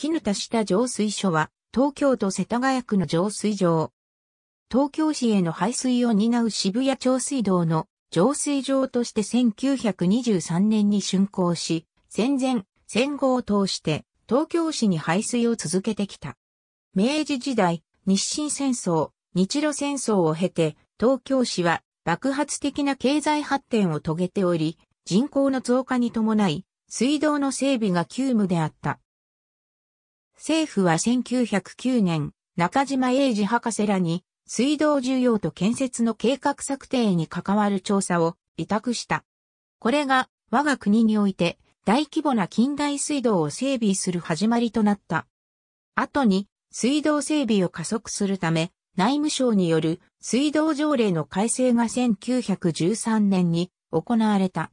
絹田下浄水所は、東京都世田谷区の浄水場。東京市への排水を担う渋谷長水道の浄水場として1923年に竣工し、戦前、戦後を通して東京市に排水を続けてきた。明治時代、日清戦争、日露戦争を経て、東京市は爆発的な経済発展を遂げており、人口の増加に伴い、水道の整備が急務であった。政府は1909年、中島英治博士らに、水道需要と建設の計画策定に関わる調査を委託した。これが我が国において大規模な近代水道を整備する始まりとなった。後に水道整備を加速するため内務省による水道条例の改正が1913年に行われた。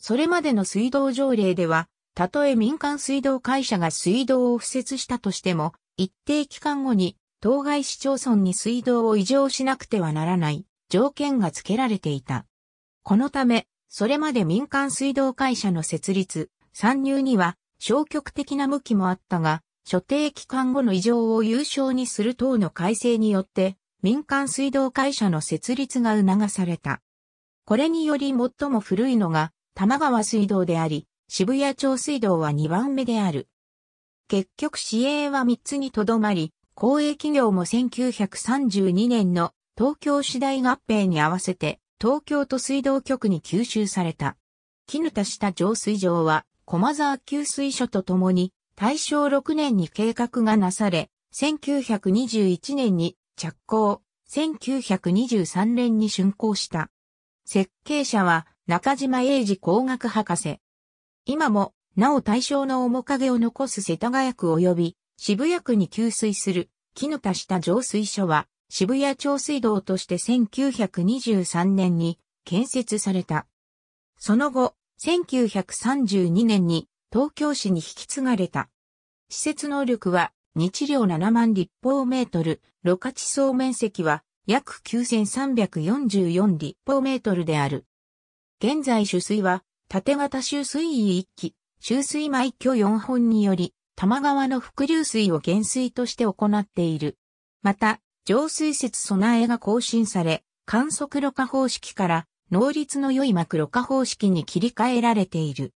それまでの水道条例ではたとえ民間水道会社が水道を敷設したとしても、一定期間後に当該市町村に水道を異常しなくてはならない条件が付けられていた。このため、それまで民間水道会社の設立、参入には消極的な向きもあったが、所定期間後の異常を有償にする等の改正によって、民間水道会社の設立が促された。これにより最も古いのが、玉川水道であり、渋谷町水道は2番目である。結局市営は3つにとどまり、公営企業も1932年の東京市大合併に合わせて東京都水道局に吸収された。絹田下浄水場は駒沢給水所とともに大正6年に計画がなされ、1921年に着工、1923年に竣工した。設計者は中島英治工学博士。今も、なお対象の面影を残す世田谷区及び渋谷区に給水する、木の足した浄水所は、渋谷町水道として1923年に建設された。その後、1932年に東京市に引き継がれた。施設能力は日量7万立方メートル、路過地層面積は約9344立方メートルである。現在取水は縦型集水位1基、集水埋挙4本により、多摩川の伏流水を減水として行っている。また、浄水節備えが更新され、観測ろ過方式から能率の良い膜ろ過方式に切り替えられている。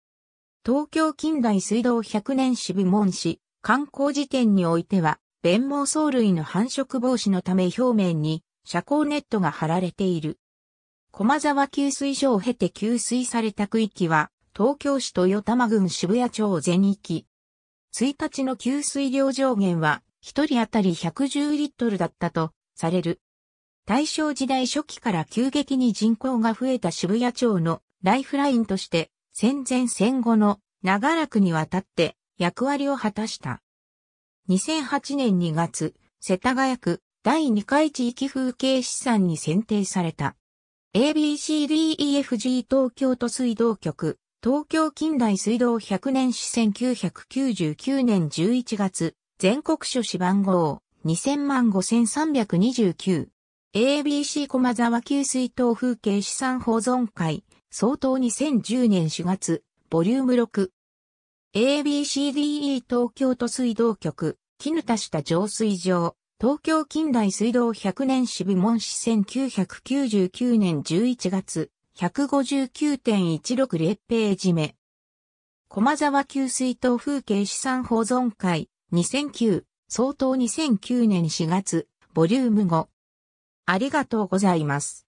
東京近代水道100年支部門市、観光時点においては、弁毛藻類の繁殖防止のため表面に遮光ネットが貼られている。駒沢給水所を経て給水された区域は、東京市豊玉郡渋谷町全域。1日の給水量上限は、1人当たり110リットルだったと、される。大正時代初期から急激に人口が増えた渋谷町のライフラインとして、戦前戦後の長らくにわたって役割を果たした。2008年2月、世田谷区第2回地域風景資産に選定された。ABCDEFG 東京都水道局、東京近代水道100年史1999年11月、全国書士番号20005329万。ABC 駒沢給水塔風景資産保存会、総統2010年4月、ボリューム6。ABCDE 東京都水道局、絹田下浄水場、東京近代水道100年支部門市1999年11月159.160ページ目。駒沢給水塔風景資産保存会2009相当2009年4月ボリューム5。ありがとうございます。